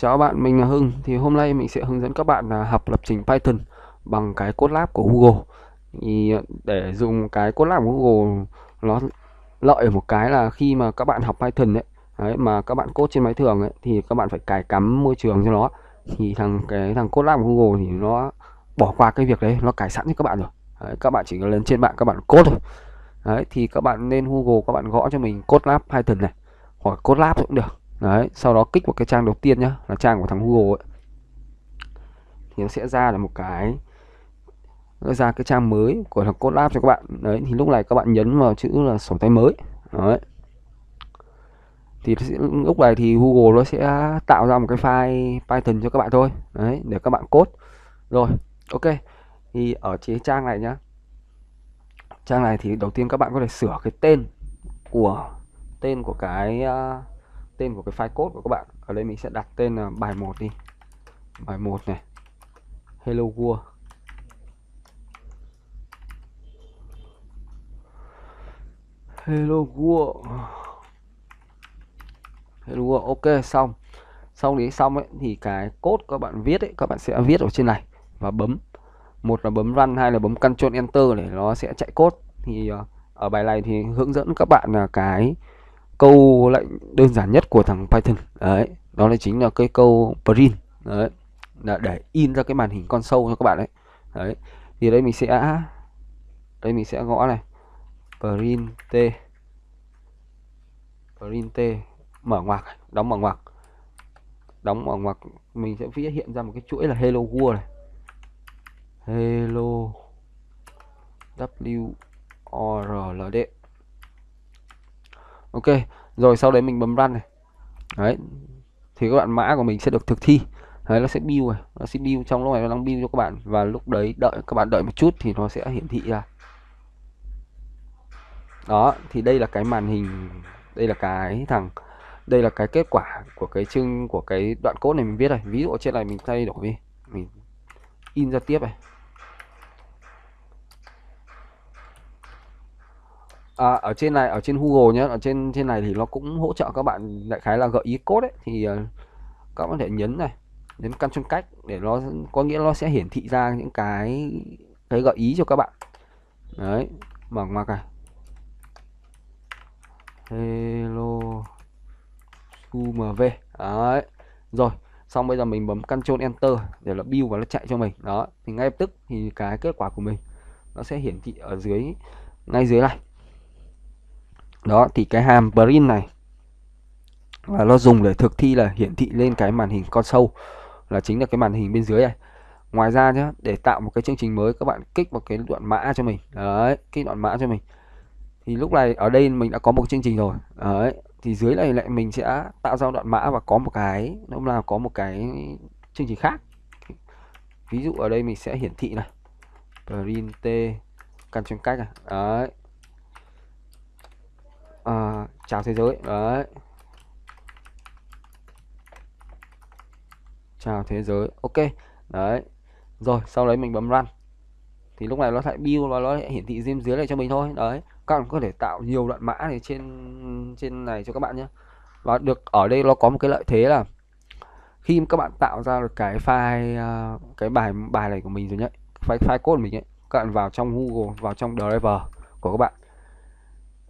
Chào bạn, mình là Hưng. Thì hôm nay mình sẽ hướng dẫn các bạn là học lập trình Python bằng cái cốt lab của Google. Thì ờ, để dùng cái cốt lab của Google nó lợi một cái là khi mà các bạn học Python ấy, đấy mà các bạn code trên máy thường ấy thì các bạn phải cài cắm môi trường cho nó. Thì thằng cái thằng cốt lab của Google thì nó bỏ qua cái việc đấy, nó cài sẵn cho các bạn rồi. Đấy, các bạn chỉ cần lên trên mạng các bạn code thôi. Đấy thì các bạn nên Google các bạn gõ cho mình cốt lab Python này, hoặc cốt lab cũng được đấy sau đó kích vào cái trang đầu tiên nhá là trang của thằng Google ấy thì nó sẽ ra là một cái nó ra cái trang mới của thằng code lab cho các bạn đấy thì lúc này các bạn nhấn vào chữ là sổ tay mới đấy thì lúc này thì Google nó sẽ tạo ra một cái file Python cho các bạn thôi đấy để các bạn code rồi ok thì ở chế trang này nhá trang này thì đầu tiên các bạn có thể sửa cái tên của tên của cái uh, tên của cái file code của các bạn ở đây mình sẽ đặt tên là bài 1 đi bài 1 này hello world hello world hello world ok xong xong đấy xong ấy thì cái code các bạn viết ấy các bạn sẽ viết ở trên này và bấm một là bấm run hai là bấm Ctrl Enter để nó sẽ chạy code thì ờ, ở bài này thì hướng dẫn các bạn là cái câu lệnh đơn giản nhất của thằng Python đấy đó là chính là cái câu print đấy là để in ra cái màn hình con sâu cho các bạn đấy đấy thì đây mình sẽ đây mình sẽ gõ này print print mở ngoặc đóng mở ngoặc đóng mở ngoặc mình sẽ viết hiện ra một cái chuỗi là hello world này hello w o r l d ok rồi sau đấy mình bấm run này đấy thì các bạn mã của mình sẽ được thực thi đấy nó sẽ build này nó sẽ build trong lúc này nó đang build cho các bạn và lúc đấy đợi các bạn đợi một chút thì nó sẽ hiển thị ra đó thì đây là cái màn hình đây là cái thằng đây là cái kết quả của cái chương của cái đoạn cốt này mình viết này ví dụ trên này mình thay đổi đi mình in ra tiếp này À, ở trên này ở trên Google nhé ở trên trên này thì nó cũng hỗ trợ các bạn đại khái là gợi ý code ấy, thì uh, các bạn có thể nhấn này nhấn căn chung cách để nó có nghĩa nó sẽ hiển thị ra những cái cái gợi ý cho các bạn đấy mở ngoặc này hello umv đấy rồi xong bây giờ mình bấm Ctrl Enter để nó build và nó chạy cho mình đó thì ngay lập tức thì cái kết quả của mình nó sẽ hiển thị ở dưới ngay dưới này đó thì cái hàm print này là nó dùng để thực thi là hiển thị lên cái màn hình con sâu là chính là cái màn hình bên dưới này ngoài ra nhé để tạo một cái chương trình mới các bạn kích vào cái đoạn mã cho mình đấy cái đoạn mã cho mình thì lúc này ở đây mình đã có một chương trình rồi đấy thì dưới này lại mình sẽ tạo ra đoạn mã và có một cái lúc nào có một cái chương trình khác ví dụ ở đây mình sẽ hiển thị này print t căn trong cách này đấy à, chào thế giới đấy chào thế giới ok đấy rồi sau đấy mình bấm run thì lúc này nó lại build và nó lại hiển thị riêng dưới này cho mình thôi đấy các bạn có thể tạo nhiều đoạn mã này trên trên này cho các bạn nhé và được ở đây nó có một cái lợi thế là khi các bạn tạo ra được cái file ờ, cái bài bài này của mình rồi nhé file file code của mình ấy các bạn vào trong Google vào trong Driver của các bạn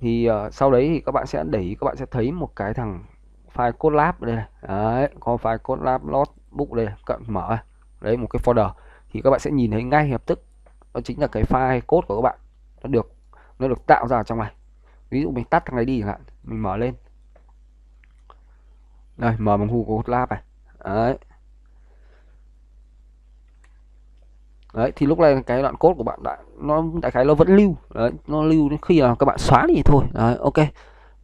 thì uh, sau đấy thì các bạn sẽ để ý các bạn sẽ thấy một cái thằng file code lab đây này. đấy có file code lab notebook đây cận mở đấy một cái folder thì các bạn sẽ nhìn thấy ngay lập tức đó chính là cái file code của các bạn nó được nó được tạo ra trong này ví dụ mình tắt thằng này đi chẳng hạn mình mở lên đây mở bằng Google Lab này đấy đấy thì lúc này cái đoạn cốt của bạn đã nó đại khái nó vẫn lưu đấy nó lưu khi nào các bạn xóa thì thôi đấy ok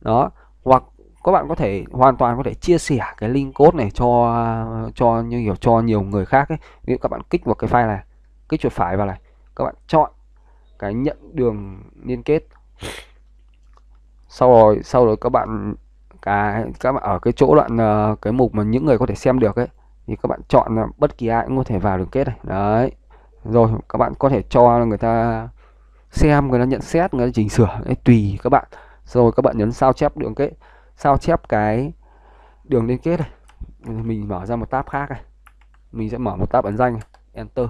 đó hoặc các bạn có thể hoàn toàn có thể chia sẻ cái link cốt này cho cho như hiểu cho nhiều người khác ấy. ví dụ các bạn kích vào cái file này kích chuột phải vào này các bạn chọn cái nhận đường liên kết sau rồi sau rồi các bạn cái các bạn ở cái chỗ đoạn ờ, cái mục mà những người có thể xem được ấy thì các bạn chọn ờ, bất kỳ ai cũng có thể vào đường kết này đấy rồi các bạn có thể cho người ta xem người ta nhận xét người ta chỉnh sửa đấy, tùy các bạn rồi các bạn nhấn sao chép đường kết sao chép cái đường liên kết này mình mở ra một tab khác này mình sẽ mở một tab ấn danh enter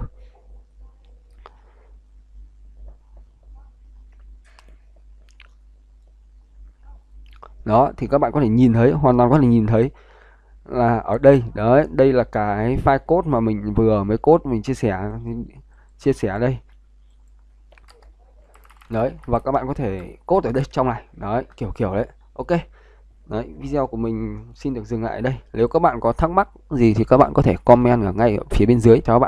đó thì các bạn có thể nhìn thấy hoàn toàn có thể nhìn thấy là ở đây đấy đây là cái file code mà mình vừa mới code mình chia sẻ chia sẻ ở đây đấy và các bạn có thể cốt ở đây trong này đấy kiểu kiểu đấy ok đấy video của mình xin được dừng lại ở đây nếu các bạn có thắc mắc gì thì các bạn có thể comment ở ngay ở phía bên dưới cho các bạn